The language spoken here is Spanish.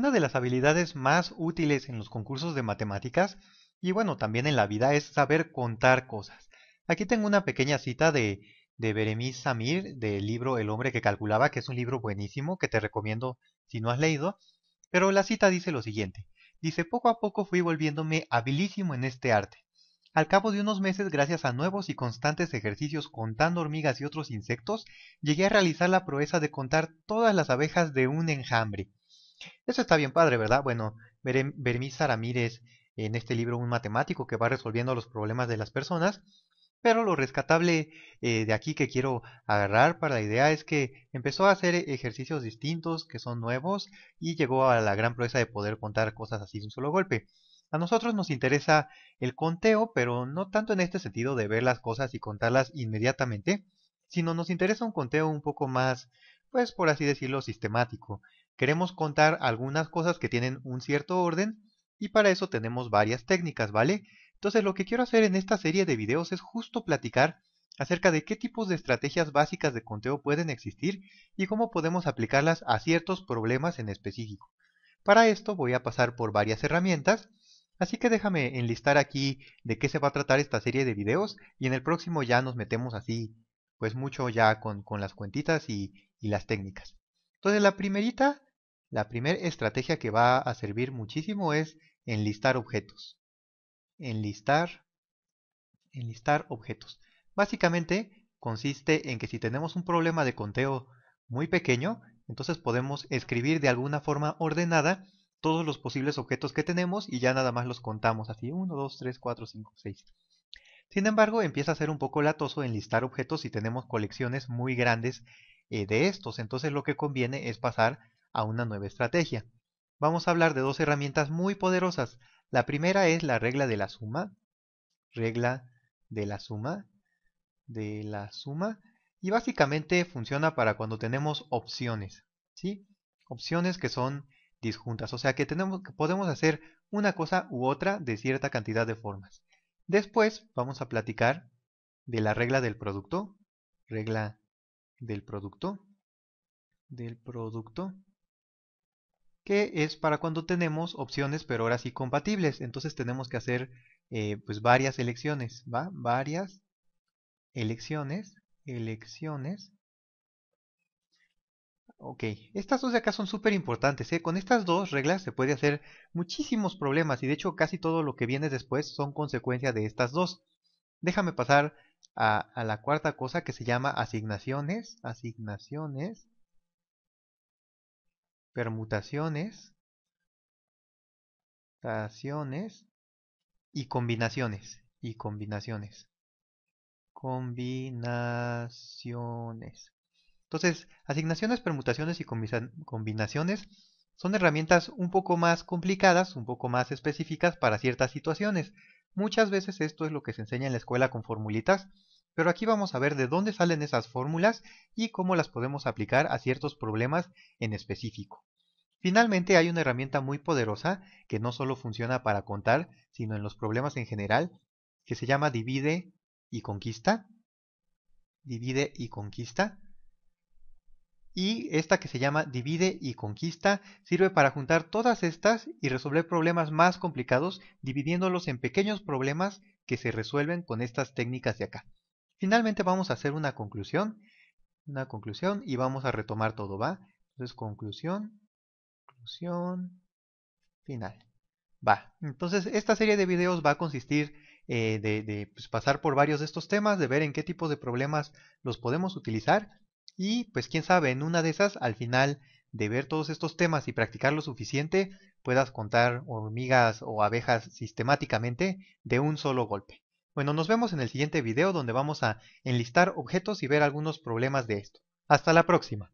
Una de las habilidades más útiles en los concursos de matemáticas y bueno, también en la vida es saber contar cosas. Aquí tengo una pequeña cita de, de Beremiz Samir del libro El hombre que calculaba, que es un libro buenísimo que te recomiendo si no has leído, pero la cita dice lo siguiente. Dice, poco a poco fui volviéndome habilísimo en este arte. Al cabo de unos meses, gracias a nuevos y constantes ejercicios contando hormigas y otros insectos, llegué a realizar la proeza de contar todas las abejas de un enjambre. Eso está bien padre, ¿verdad? Bueno, Bermisa Ramírez en este libro un matemático que va resolviendo los problemas de las personas, pero lo rescatable eh, de aquí que quiero agarrar para la idea es que empezó a hacer ejercicios distintos que son nuevos y llegó a la gran proeza de poder contar cosas así de un solo golpe. A nosotros nos interesa el conteo, pero no tanto en este sentido de ver las cosas y contarlas inmediatamente, sino nos interesa un conteo un poco más pues por así decirlo, sistemático. Queremos contar algunas cosas que tienen un cierto orden y para eso tenemos varias técnicas, ¿vale? Entonces lo que quiero hacer en esta serie de videos es justo platicar acerca de qué tipos de estrategias básicas de conteo pueden existir y cómo podemos aplicarlas a ciertos problemas en específico. Para esto voy a pasar por varias herramientas, así que déjame enlistar aquí de qué se va a tratar esta serie de videos y en el próximo ya nos metemos así, pues mucho ya con, con las cuentitas y, y las técnicas. Entonces la primerita, la primera estrategia que va a servir muchísimo es enlistar objetos. Enlistar, enlistar objetos. Básicamente consiste en que si tenemos un problema de conteo muy pequeño, entonces podemos escribir de alguna forma ordenada todos los posibles objetos que tenemos y ya nada más los contamos así, 1, 2, 3, 4, 5, 6. Sin embargo, empieza a ser un poco latoso enlistar objetos si tenemos colecciones muy grandes eh, de estos. Entonces lo que conviene es pasar a una nueva estrategia. Vamos a hablar de dos herramientas muy poderosas. La primera es la regla de la suma, regla de la suma, de la suma, y básicamente funciona para cuando tenemos opciones, ¿sí? Opciones que son disjuntas, o sea que, tenemos, que podemos hacer una cosa u otra de cierta cantidad de formas. Después vamos a platicar de la regla del producto, regla del producto del producto que es para cuando tenemos opciones pero ahora sí compatibles entonces tenemos que hacer eh, pues varias elecciones va varias elecciones elecciones ok estas dos de acá son súper importantes ¿eh? con estas dos reglas se puede hacer muchísimos problemas y de hecho casi todo lo que viene después son consecuencia de estas dos déjame pasar a, la cuarta cosa que se llama asignaciones, asignaciones, permutaciones, y combinaciones, y combinaciones. Combinaciones. Entonces, asignaciones, permutaciones y combinaciones son herramientas un poco más complicadas, un poco más específicas para ciertas situaciones. Muchas veces esto es lo que se enseña en la escuela con formulitas, pero aquí vamos a ver de dónde salen esas fórmulas y cómo las podemos aplicar a ciertos problemas en específico. Finalmente hay una herramienta muy poderosa que no solo funciona para contar, sino en los problemas en general, que se llama divide y conquista. Divide y conquista y esta que se llama Divide y Conquista sirve para juntar todas estas y resolver problemas más complicados dividiéndolos en pequeños problemas que se resuelven con estas técnicas de acá. Finalmente vamos a hacer una conclusión, una conclusión y vamos a retomar todo, ¿va? Entonces conclusión, conclusión, final. Va, entonces esta serie de videos va a consistir eh, de, pues, pasar por varios de estos temas, de ver en qué tipo de problemas los podemos utilizar y pues quién sabe, en una de esas, al final de ver todos estos temas y practicar lo suficiente, puedas contar hormigas o abejas sistemáticamente de un solo golpe. Bueno, nos vemos en el siguiente video donde vamos a enlistar objetos y ver algunos problemas de esto. Hasta la próxima.